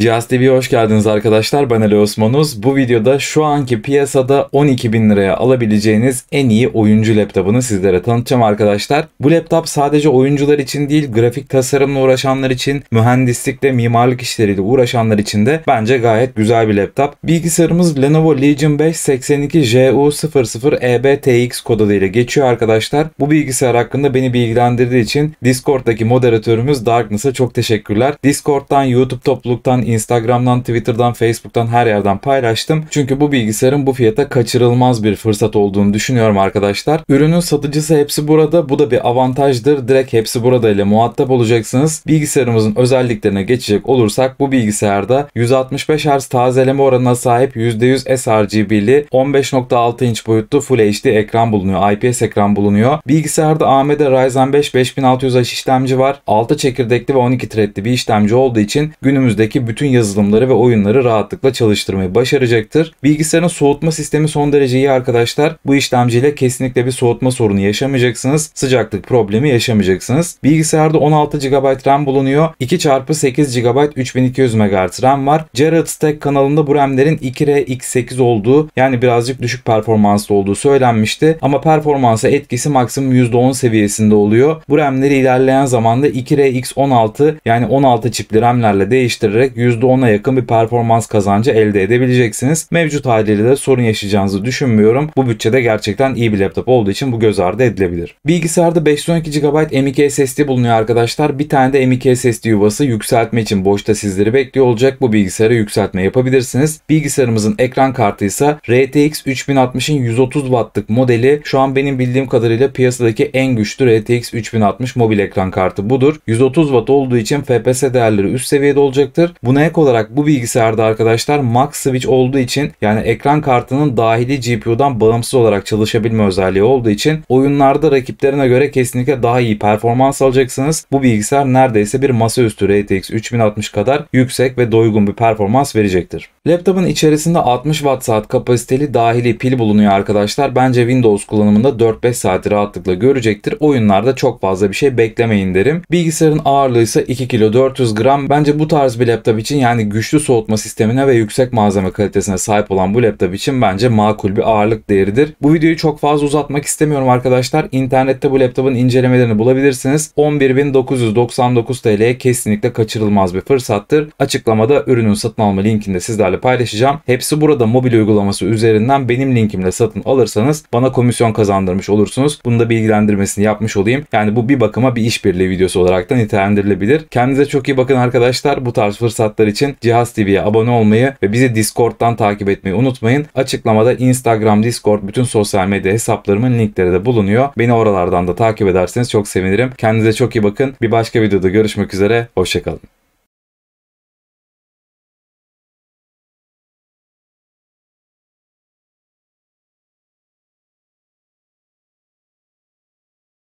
Cihaz TV'ye hoş geldiniz arkadaşlar. Ben Ali Osmanuz. Bu videoda şu anki piyasada 12 bin liraya alabileceğiniz en iyi oyuncu laptopunu sizlere tanıtacağım arkadaşlar. Bu laptop sadece oyuncular için değil, grafik tasarımla uğraşanlar için, mühendislikle, mimarlık işleriyle uğraşanlar için de bence gayet güzel bir laptop. Bilgisayarımız Lenovo Legion 5 82JU00EBTX kod adıyla geçiyor arkadaşlar. Bu bilgisayar hakkında beni bilgilendirdiği için Discord'daki moderatörümüz Darkness'a çok teşekkürler. Discord'dan, YouTube topluluktan, Instagram'dan, Twitter'dan, Facebook'tan her yerden paylaştım. Çünkü bu bilgisayarın bu fiyata kaçırılmaz bir fırsat olduğunu düşünüyorum arkadaşlar. Ürünün satıcısı hepsi burada. Bu da bir avantajdır. Direkt hepsi burada ile muhatap olacaksınız. Bilgisayarımızın özelliklerine geçecek olursak bu bilgisayarda 165 Hz tazeleme oranına sahip %100 sRGB'li 15.6 inç boyutlu Full HD ekran bulunuyor. IPS ekran bulunuyor. Bilgisayarda AMD Ryzen 5 5600H işlemci var. 6 çekirdekli ve 12 threadli bir işlemci olduğu için günümüzdeki bütün bütün yazılımları ve oyunları rahatlıkla çalıştırmayı başaracaktır. Bilgisayarın soğutma sistemi son derece iyi arkadaşlar. Bu işlemciyle kesinlikle bir soğutma sorunu yaşamayacaksınız. Sıcaklık problemi yaşamayacaksınız. Bilgisayarda 16 GB RAM bulunuyor. 2x8 GB 3200 MHz RAM var. Gerald Stack kanalında bu RAM'lerin 2RX8 olduğu yani birazcık düşük performanslı olduğu söylenmişti. Ama performansa etkisi maksimum %10 seviyesinde oluyor. Bu RAM'leri ilerleyen zamanda 2RX16 yani 16 çipli RAM'lerle değiştirerek %10'a yakın bir performans kazancı elde edebileceksiniz. Mevcut haliyle de sorun yaşayacağınızı düşünmüyorum. Bu bütçede gerçekten iyi bir laptop olduğu için bu göz ardı edilebilir. Bilgisayarda 512 GB M.2 SSD bulunuyor arkadaşlar. Bir tane de M.2 SSD yuvası yükseltme için boşta sizleri bekliyor olacak. Bu bilgisayara yükseltme yapabilirsiniz. Bilgisayarımızın ekran kartı ise RTX 3060'ın 130 Watt'lık modeli. Şu an benim bildiğim kadarıyla piyasadaki en güçlü RTX 3060 mobil ekran kartı budur. 130 Watt olduğu için FPS değerleri üst seviyede olacaktır. Bunu Buna ek olarak bu bilgisayarda arkadaşlar Max Switch olduğu için yani ekran kartının dahili GPU'dan bağımsız olarak çalışabilme özelliği olduğu için oyunlarda rakiplerine göre kesinlikle daha iyi performans alacaksınız. Bu bilgisayar neredeyse bir masaüstü RTX 3060 kadar yüksek ve doygun bir performans verecektir. Laptopun içerisinde 60 watt saat kapasiteli dahili pil bulunuyor arkadaşlar. Bence Windows kullanımında 4-5 saati rahatlıkla görecektir. Oyunlarda çok fazla bir şey beklemeyin derim. Bilgisayarın ağırlığı ise 2 kilo 400 gram. Bence bu tarz bir laptop için yani güçlü soğutma sistemine ve yüksek malzeme kalitesine sahip olan bu laptop için bence makul bir ağırlık değeridir. Bu videoyu çok fazla uzatmak istemiyorum arkadaşlar. İnternette bu laptopun incelemelerini bulabilirsiniz. 11.999 TL'ye kesinlikle kaçırılmaz bir fırsattır. Açıklamada ürünün satın alma linkinde sizlerle linklerle paylaşacağım. Hepsi burada mobil uygulaması üzerinden benim linkimle satın alırsanız bana komisyon kazandırmış olursunuz. Bunu da bilgilendirmesini yapmış olayım. Yani bu bir bakıma bir işbirliği videosu olarak da nitelendirilebilir. Kendinize çok iyi bakın arkadaşlar. Bu tarz fırsatlar için Cihaz TV'ye abone olmayı ve bizi Discord'dan takip etmeyi unutmayın. Açıklamada Instagram, Discord bütün sosyal medya hesaplarımın linkleri de bulunuyor. Beni oralardan da takip ederseniz çok sevinirim. Kendinize çok iyi bakın. Bir başka videoda görüşmek üzere. Hoşçakalın.